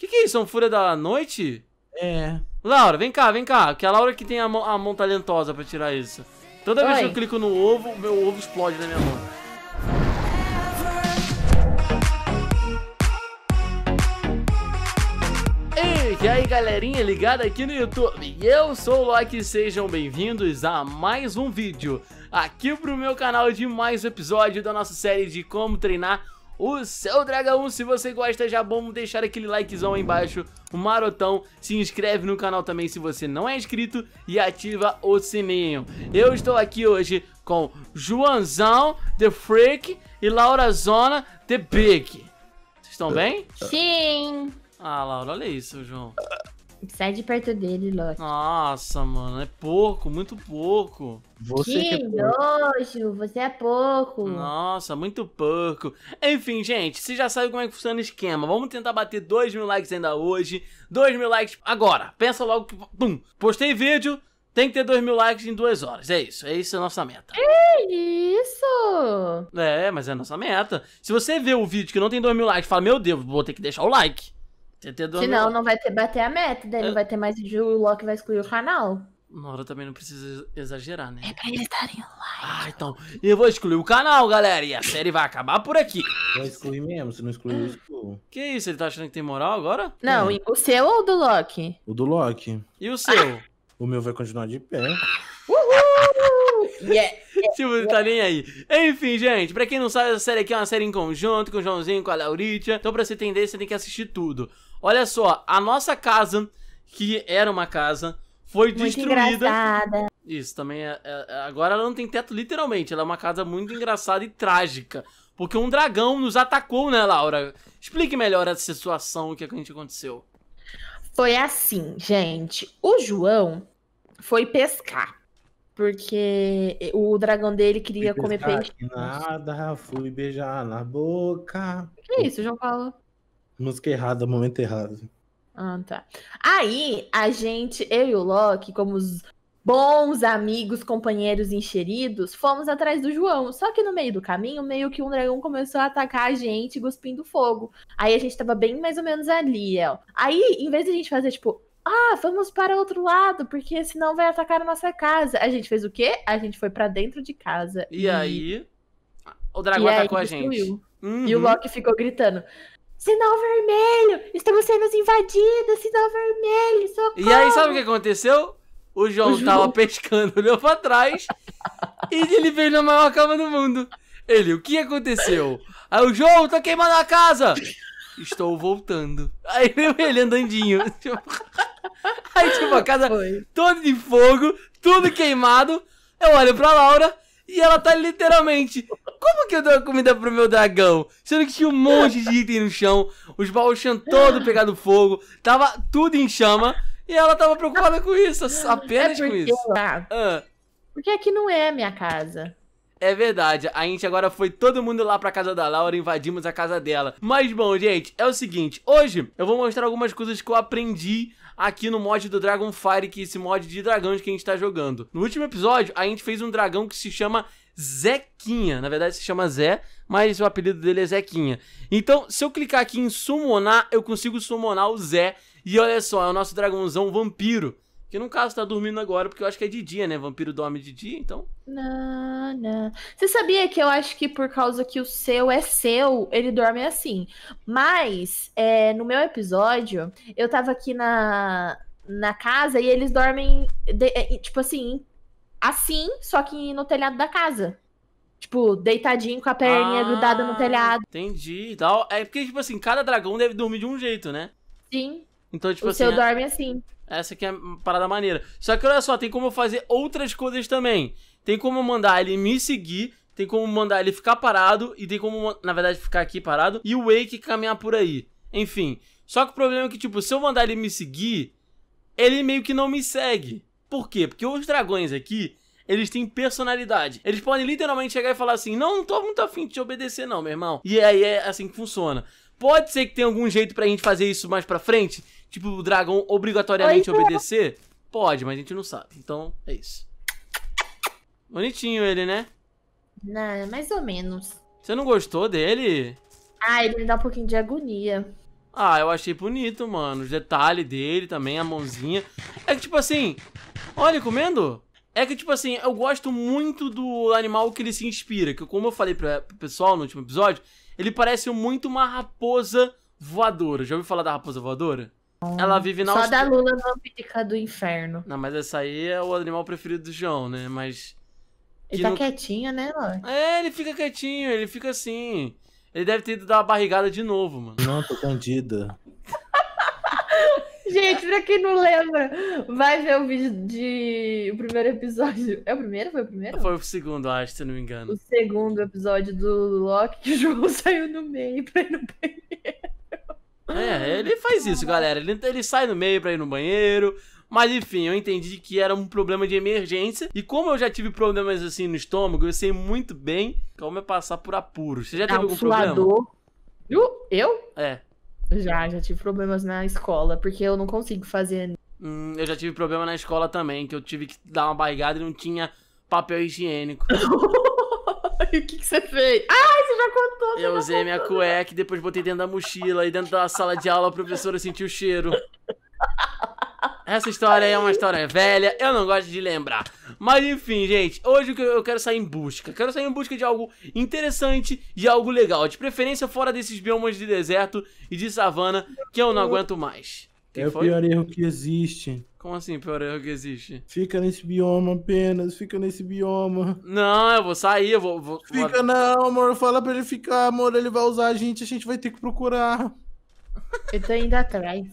Que que é isso? É um fúria da noite? É. Laura, vem cá, vem cá. Que é a Laura que tem a mão, a mão talentosa pra tirar isso. Toda Oi. vez que eu clico no ovo, meu ovo explode na minha mão. E aí galerinha ligada aqui no YouTube, eu sou o Loki sejam bem-vindos a mais um vídeo aqui pro meu canal de mais um episódio da nossa série de como treinar o seu dragão. Se você gosta, já bom deixar aquele likezão aí embaixo, o marotão. Se inscreve no canal também se você não é inscrito e ativa o sininho. Eu estou aqui hoje com Joanzão, The Freak e Laura Zona, The Big. Vocês estão bem? Sim! Ah, Laura, olha isso, João. Sai de perto dele, Loki. Nossa, mano, é pouco, muito pouco. Você que, que é nojo, você é pouco. Nossa, muito pouco. Enfim, gente, você já sabe como é que funciona o esquema. Vamos tentar bater 2 mil likes ainda hoje. 2 mil likes agora. Pensa logo que. Pum! Postei vídeo, tem que ter dois mil likes em duas horas. É isso, é isso a nossa meta. É isso! É, mas é a nossa meta. Se você vê o vídeo que não tem dois mil likes, fala: Meu Deus, vou ter que deixar o like. Tem que ter 2 Senão mil... não vai ter, bater a meta, daí é... não vai ter mais vídeo, o Loki vai excluir o canal. Nora também não precisa exagerar, né? É pra eles darem like. Ah, então. Eu vou excluir o canal, galera. E a série vai acabar por aqui. Vai excluir mesmo. Se não excluir, eu excluo. Que isso? Ele tá achando que tem moral agora? Não, é. o seu ou o do Loki? O do Loki. E o seu? Ah. O meu vai continuar de pé. Uhul! Yeah! Tipo, yeah. tá nem aí. Enfim, gente, pra quem não sabe, essa série aqui é uma série em conjunto com o Joãozinho, e com a Lauritia. Então, pra você entender, você tem que assistir tudo. Olha só, a nossa casa, que era uma casa foi muito destruída. Engraçada. Isso também é, é, é, Agora ela não tem teto, literalmente. Ela é uma casa muito engraçada e trágica. Porque um dragão nos atacou, né, Laura? Explique melhor essa situação, o que, é que a gente aconteceu. Foi assim, gente. O João foi pescar. Porque o dragão dele queria fui comer peixe. Nada, fui beijar na boca. Que é isso, João Paulo? Música errada, momento errado. Ah, tá. Aí, a gente, eu e o Loki, como os bons amigos, companheiros encheridos, fomos atrás do João. Só que no meio do caminho, meio que um dragão começou a atacar a gente, cuspindo fogo. Aí a gente tava bem mais ou menos ali, ó. Aí, em vez de a gente fazer, tipo, ah, vamos para outro lado, porque senão vai atacar a nossa casa. A gente fez o quê? A gente foi para dentro de casa. E, e... aí? O dragão e atacou aí, a gente. Uhum. E o uhum. Loki ficou gritando: Sinal vermelho! Estamos sendo invadidos! Sinal vermelho! Socorro! E aí, sabe o que aconteceu? O João, o João... tava pescando, olhou pra trás e ele veio na maior calma do mundo. Ele, o que aconteceu? Aí o João, tá queimando a casa! Estou voltando. Aí veio ele andandinho. Tipo, aí, tipo, a casa Foi. toda de fogo, tudo queimado. Eu olho pra Laura e ela tá literalmente como que eu dou comida pro meu dragão? Sendo que tinha um monte de item no chão, os baús tinham todo pegado fogo, tava tudo em chama, e ela tava preocupada com isso, apenas é com isso. Ah. Porque aqui não é a minha casa. É verdade, a gente agora foi todo mundo lá pra casa da Laura, invadimos a casa dela. Mas bom, gente, é o seguinte, hoje eu vou mostrar algumas coisas que eu aprendi aqui no mod do Dragon Fire, que é esse mod de dragões que a gente tá jogando. No último episódio, a gente fez um dragão que se chama Zequinha. Na verdade se chama Zé, mas o apelido dele é Zequinha. Então, se eu clicar aqui em summonar, eu consigo summonar o Zé. E olha só, é o nosso dragãozão vampiro. Que no caso tá dormindo agora, porque eu acho que é de dia, né? Vampiro dorme de dia, então. Não, não. Você sabia que eu acho que por causa que o seu é seu, ele dorme assim. Mas, é, no meu episódio, eu tava aqui na, na casa e eles dormem, de, é, tipo assim, assim, só que no telhado da casa. Tipo, deitadinho com a perninha ah, grudada no ah, telhado. Entendi. Tal. É porque, tipo assim, cada dragão deve dormir de um jeito, né? Sim. Então, tipo o assim. O seu é... dorme assim. Essa aqui é uma parada maneira. Só que olha só, tem como fazer outras coisas também. Tem como mandar ele me seguir. Tem como mandar ele ficar parado. E tem como, na verdade, ficar aqui parado. E o Wake caminhar por aí. Enfim. Só que o problema é que, tipo, se eu mandar ele me seguir, ele meio que não me segue. Por quê? Porque os dragões aqui, eles têm personalidade. Eles podem literalmente chegar e falar assim: não, não tô muito afim de te obedecer, não, meu irmão. E aí é assim que funciona. Pode ser que tenha algum jeito pra gente fazer isso mais pra frente? Tipo, o dragão obrigatoriamente Oi, obedecer? Pode, mas a gente não sabe. Então, é isso. Bonitinho ele, né? Não, né, mais ou menos. Você não gostou dele? Ah, ele me dá um pouquinho de agonia. Ah, eu achei bonito, mano. Os detalhes dele também, a mãozinha. É que, tipo assim, Olha, comendo? É que, tipo assim, eu gosto muito do animal que ele se inspira. Que, como eu falei pra, pro pessoal no último episódio, ele parece muito uma raposa voadora. Já ouviu falar da raposa voadora? Ela vive na Só da Lula não Vampírica do Inferno. Não, mas essa aí é o animal preferido do João, né? Mas. Ele tá não... quietinho, né, Ló? É, ele fica quietinho, ele fica assim. Ele deve ter ido dar uma barrigada de novo, mano. Não, tô candida. Gente, pra quem não lembra, vai ver o vídeo de. O primeiro episódio. É o primeiro? Foi o primeiro? Foi o segundo, acho, se não me engano. O segundo episódio do Loki que o João saiu no meio pra ir no banheiro. É, ele faz isso, galera. Ele, ele sai no meio pra ir no banheiro. Mas enfim, eu entendi que era um problema de emergência. E como eu já tive problemas assim no estômago, eu sei muito bem como é passar por apuros. Você já teve é, algum suador. problema? Eu? É. Já, já tive problemas na escola, porque eu não consigo fazer. Hum, eu já tive problema na escola também, que eu tive que dar uma barrigada e não tinha papel higiênico. o que, que você fez? Ah, você já contou! Você eu já usei contou. minha cueca e depois botei dentro da mochila e dentro da sala de aula a professora sentiu o cheiro. Essa história é uma história velha, eu não gosto de lembrar. Mas enfim, gente, hoje eu quero sair em busca. Quero sair em busca de algo interessante, e algo legal. De preferência fora desses biomas de deserto e de savana que eu não aguento mais. é foi? o pior erro que existe. Como assim, pior erro que existe? Fica nesse bioma apenas, fica nesse bioma. Não, eu vou sair, eu vou. vou fica vou... não, amor, fala pra ele ficar, amor, ele vai usar a gente, a gente vai ter que procurar. Eu tô indo atrás.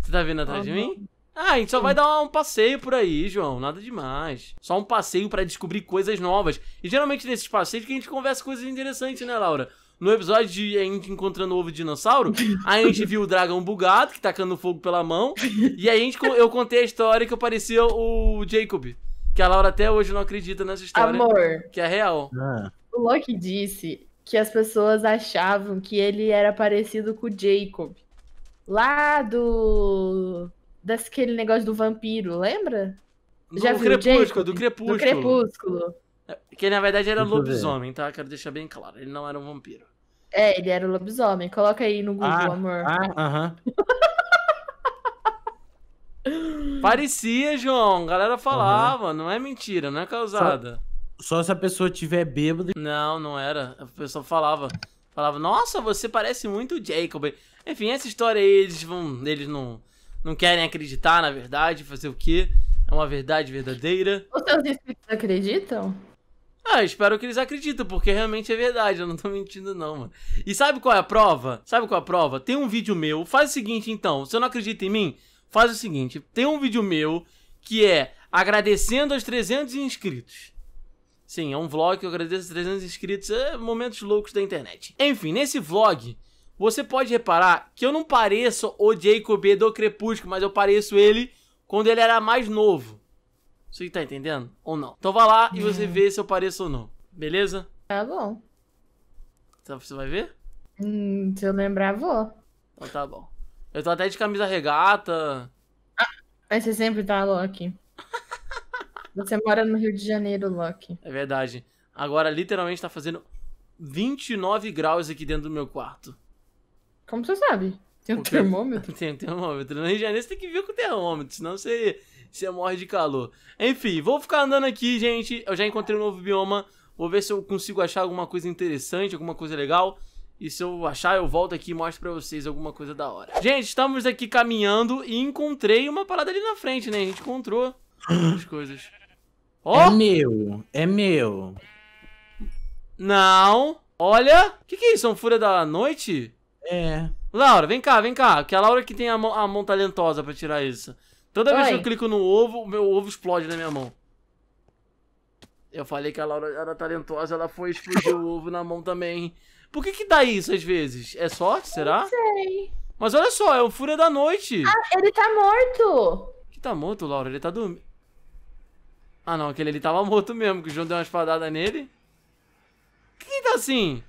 Você tá vindo atrás ah, de mim? Ah, a gente só vai hum. dar um passeio por aí, João. Nada demais. Só um passeio para descobrir coisas novas. E geralmente nesses passeios que a gente conversa coisas interessantes, né, Laura? No episódio de a gente encontrando o ovo de dinossauro, a gente viu o dragão bugado, que tá tacando fogo pela mão. E aí a gente, eu contei a história que apareceu o Jacob. Que a Laura até hoje não acredita nessa história. Amor. Que é real. Ah. O Loki disse que as pessoas achavam que ele era parecido com o Jacob. Lá do daquele negócio do vampiro, lembra? Do Já viu, crepúsculo, do crepúsculo. Do crepúsculo. É, que na verdade, era Deixa lobisomem, ver. tá? Quero deixar bem claro. Ele não era um vampiro. É, ele era um lobisomem. Coloca aí no Google, ah, amor. Ah, aham. Uh -huh. Parecia, João. A galera falava. Não é mentira, não é causada. Só, só se a pessoa tiver bêbada. Não, não era. A pessoa falava. Falava, nossa, você parece muito o Jacob. Enfim, essa história aí, eles vão. Eles não não querem acreditar na verdade, fazer o quê? É uma verdade verdadeira. Os seus inscritos acreditam? Ah, espero que eles acreditem, porque realmente é verdade, eu não tô mentindo não, mano. E sabe qual é a prova? Sabe qual é a prova? Tem um vídeo meu, faz o seguinte então, você não acredita em mim? Faz o seguinte, tem um vídeo meu que é agradecendo aos 300 inscritos. Sim, é um vlog que eu agradeço aos 300 inscritos, é momentos loucos da internet. Enfim, nesse vlog você pode reparar que eu não pareço o Jacob do Crepúsculo, mas eu pareço ele quando ele era mais novo. Você tá entendendo? Ou não? Então vá lá e você é. vê se eu pareço ou não. Beleza? Tá bom. Então você vai ver? Hum, se eu lembrar, vou. Então tá bom. Eu tô até de camisa regata. Ah, mas você sempre tá, Loki. você mora no Rio de Janeiro, Loki. É verdade. Agora literalmente tá fazendo 29 graus aqui dentro do meu quarto. Como você sabe? Tem um termômetro? Tem um termômetro. Na né? Rio de Janeiro você tem que vir com o termômetro, senão você, você morre de calor. Enfim, vou ficar andando aqui, gente. Eu já encontrei um novo bioma. Vou ver se eu consigo achar alguma coisa interessante, alguma coisa legal. E se eu achar, eu volto aqui e mostro pra vocês alguma coisa da hora. Gente, estamos aqui caminhando e encontrei uma parada ali na frente, né? A gente encontrou as coisas. Oh! É meu, é meu. Não. Olha. O que, que é isso? É um fúria da noite? É. Laura, vem cá, vem cá. Que a Laura que tem a mão, a mão talentosa pra tirar isso. Toda Oi. vez que eu clico no ovo, o meu ovo explode na minha mão. Eu falei que a Laura era talentosa, ela foi explodir o ovo na mão também. Por que que dá isso às vezes? É sorte, será? Não sei. Mas olha só, é o Fúria da Noite. Ah, ele tá morto. Que tá morto, Laura? Ele tá dormindo. Ah, não, aquele ali tava morto mesmo, que o João deu uma espadada nele. Que que tá assim?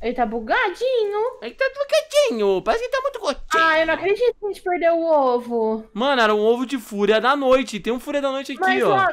Ele tá bugadinho. Ele tá bugadinho. Parece que ele tá muito gordinho. Ah, eu não acredito que a gente perdeu o ovo. Mano, era um ovo de fúria da noite. Tem um fúria da noite aqui, Mas, ó. ó.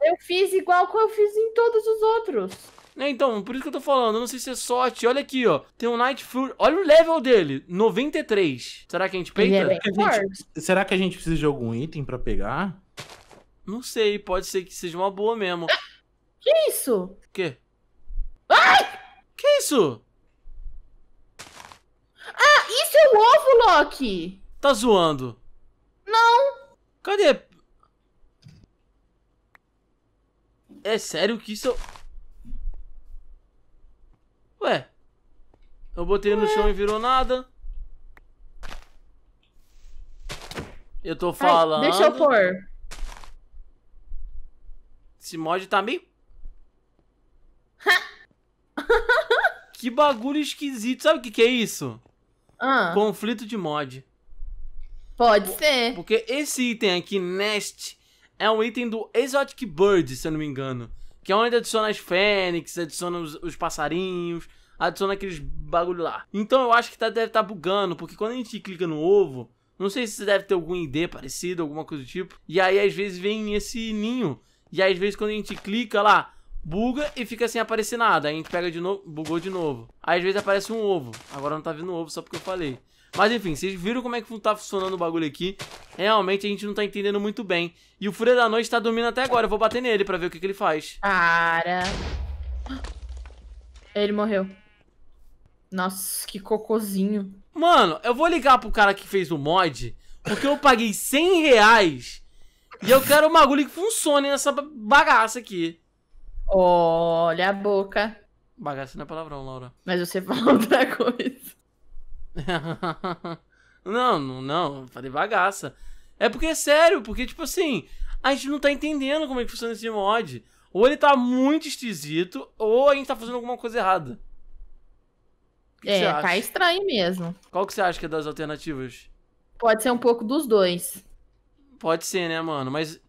Eu fiz igual que eu fiz em todos os outros. É, então, por isso que eu tô falando, eu não sei se é sorte. Olha aqui, ó. Tem um Night Fruit. Olha o level dele. 93. Será que a gente peita? É gente... Será que a gente precisa de algum item pra pegar? Não sei, pode ser que seja uma boa mesmo. Que isso? O Que? Ai! Que isso? Loki. Tá zoando? Não. Cadê? É sério que isso... Ué. Eu botei Ué. no chão e virou nada. Eu tô falando... Ai, deixa eu pôr. Esse mod tá meio... que bagulho esquisito. Sabe o que que é isso? Ah. Conflito de mod. Pode ser. Porque esse item aqui, Nest, é um item do Exotic Bird, se eu não me engano. Que é onde adiciona as fênix, adiciona os, os passarinhos, adiciona aqueles bagulho lá. Então eu acho que tá, deve estar tá bugando, porque quando a gente clica no ovo, não sei se deve ter algum ID parecido, alguma coisa do tipo. E aí às vezes vem esse ninho. E às vezes quando a gente clica lá, buga e fica sem aparecer nada. Aí a gente pega de novo, bugou de novo. Aí às vezes aparece um ovo. Agora não tá vindo ovo só porque eu falei. Mas enfim, vocês viram como é que tá funcionando o bagulho aqui. Realmente a gente não tá entendendo muito bem. E o Fúria da Noite tá dormindo até agora. Eu vou bater nele pra ver o que, que ele faz. Cara... Ele morreu. Nossa, que cocôzinho. Mano, eu vou ligar pro cara que fez o mod, porque eu paguei 100 reais e eu quero um bagulho que funcione nessa bagaça aqui. Olha a boca. Bagaço não é palavrão, Laura. Mas você fala outra coisa. não, não, não. Falei bagaça. É porque é sério, porque, tipo assim, a gente não tá entendendo como é que funciona esse mod. Ou ele tá muito esquisito, ou a gente tá fazendo alguma coisa errada. Que é, tá estranho mesmo. Qual que você acha que é das alternativas? Pode ser um pouco dos dois. Pode ser, né, mano? Mas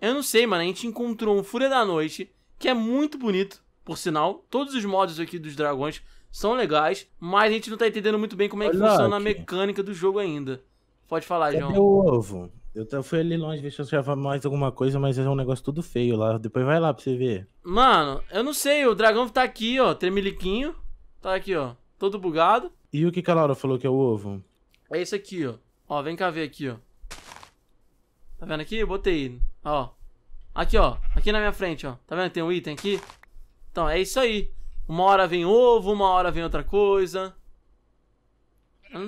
eu não sei, mano. A gente encontrou um Fúria da Noite que é muito bonito, por sinal. Todos os modos aqui dos dragões são legais, mas a gente não tá entendendo muito bem como é que Olha funciona aqui. a mecânica do jogo ainda. Pode falar, Cadê João. o ovo? Eu fui ali longe ver se eu achava mais alguma coisa, mas é um negócio tudo feio lá. Depois vai lá pra você ver. Mano, eu não sei. O dragão tá aqui, ó. Tremeliquinho. Tá aqui, ó. Todo bugado. E o que, que a Laura falou que é o ovo? É esse aqui, ó. Ó, vem cá ver aqui, ó. Tá vendo aqui? Eu botei. Ó. Aqui, ó. Aqui na minha frente, ó. Tá vendo? Tem um item aqui. Então, é isso aí. Uma hora vem ovo, uma hora vem outra coisa.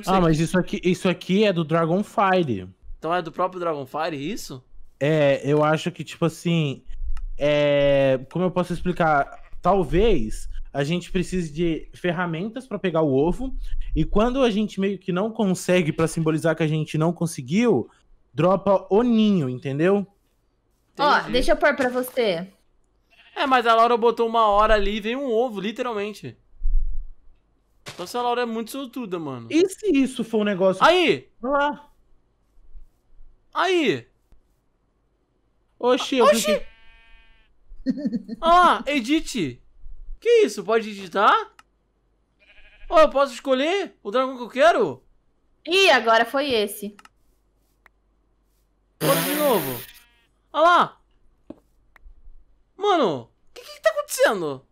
Ah, mas isso aqui, isso aqui é do Dragonfire. Então é do próprio Dragonfire isso? É, eu acho que, tipo assim. É... Como eu posso explicar? Talvez a gente precise de ferramentas para pegar o ovo. E quando a gente meio que não consegue, para simbolizar que a gente não conseguiu, dropa o ninho, entendeu? Ó, deixa eu pôr pra você. É, mas a Laura botou uma hora ali e veio um ovo, literalmente. Então se a Laura é muito soltuda, mano. E se isso for um negócio... Aí! Vai lá. Aí! Oxi, eu Oxi! Ah, edite! Que isso? Pode editar? Oh, eu posso escolher o dragão que eu quero? Ih, agora foi esse. Bota de novo. Olha lá. Mano, o que, que tá acontecendo?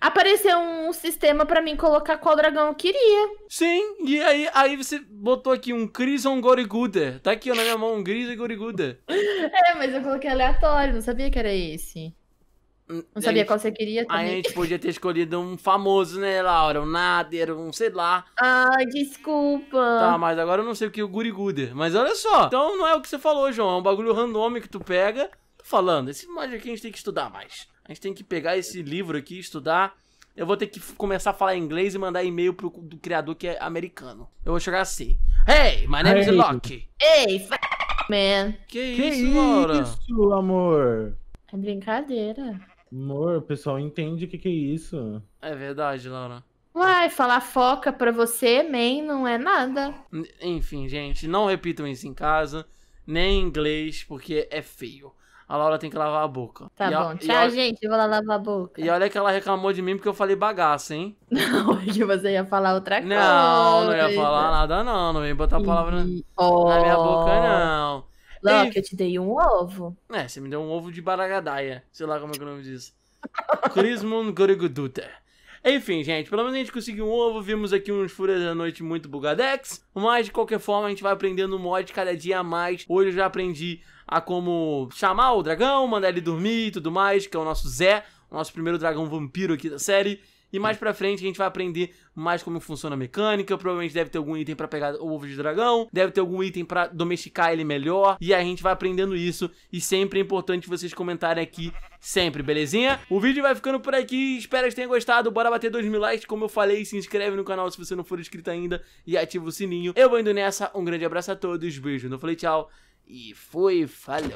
Apareceu um sistema para mim colocar qual dragão eu queria. Sim, e aí, aí você botou aqui um Crimson Goriguder. Tá aqui na minha mão, um Grisa Goriguder. é, mas eu coloquei aleatório, não sabia que era esse. Não sabia gente, qual você queria também. Aí a gente podia ter escolhido um famoso, né, Laura? Um Nader, um sei lá. Ai, desculpa. Tá, mas agora eu não sei o que é o Guri Guder. Mas olha só, então não é o que você falou, João. É um bagulho randômico que tu pega. Tô falando, esse mod aqui a gente tem que estudar mais. A gente tem que pegar esse livro aqui, estudar. Eu vou ter que começar a falar inglês e mandar e-mail pro do criador que é americano. Eu vou chegar assim. Hey, my name hey. is Loki. Hey, f man. Que, que isso, Laura? Que isso, amor? É brincadeira. Amor, o pessoal entende o que, que é isso. É verdade, Laura. Uai, falar foca pra você, man, não é nada. Enfim, gente, não repitam isso em casa, nem em inglês, porque é feio. A Laura tem que lavar a boca. Tá e bom, a, tchau, a... gente, eu vou lá lavar a boca. E olha que ela reclamou de mim porque eu falei bagaça, hein? Não, que você ia falar outra coisa. Não, não ia falar nada, não. Não ia botar a palavra e... na, oh. na minha boca, não. Loki, eu te dei um ovo. É, você me deu um ovo de baragadaia. Sei lá como é que é o nome diz. Crismon Goriguduta. Enfim, gente, pelo menos a gente conseguiu um ovo, vimos aqui uns Fúrias da Noite muito bugadex, mas de qualquer forma a gente vai aprendendo mod cada dia a mais. Hoje eu já aprendi a como chamar o dragão, mandar ele dormir e tudo mais, que é o nosso Zé, o nosso primeiro dragão vampiro aqui da série. E mais pra frente a gente vai aprender mais como funciona a mecânica. Provavelmente deve ter algum item para pegar o ovo de dragão, deve ter algum item para domesticar ele melhor. E a gente vai aprendendo isso. E sempre é importante vocês comentarem aqui, sempre, belezinha? O vídeo vai ficando por aqui. Espero que tenham gostado. Bora bater 2 mil likes, como eu falei. Se inscreve no canal se você não for inscrito ainda e ativa o sininho. Eu vou indo nessa. Um grande abraço a todos. Beijo. Não falei tchau. E foi, falou.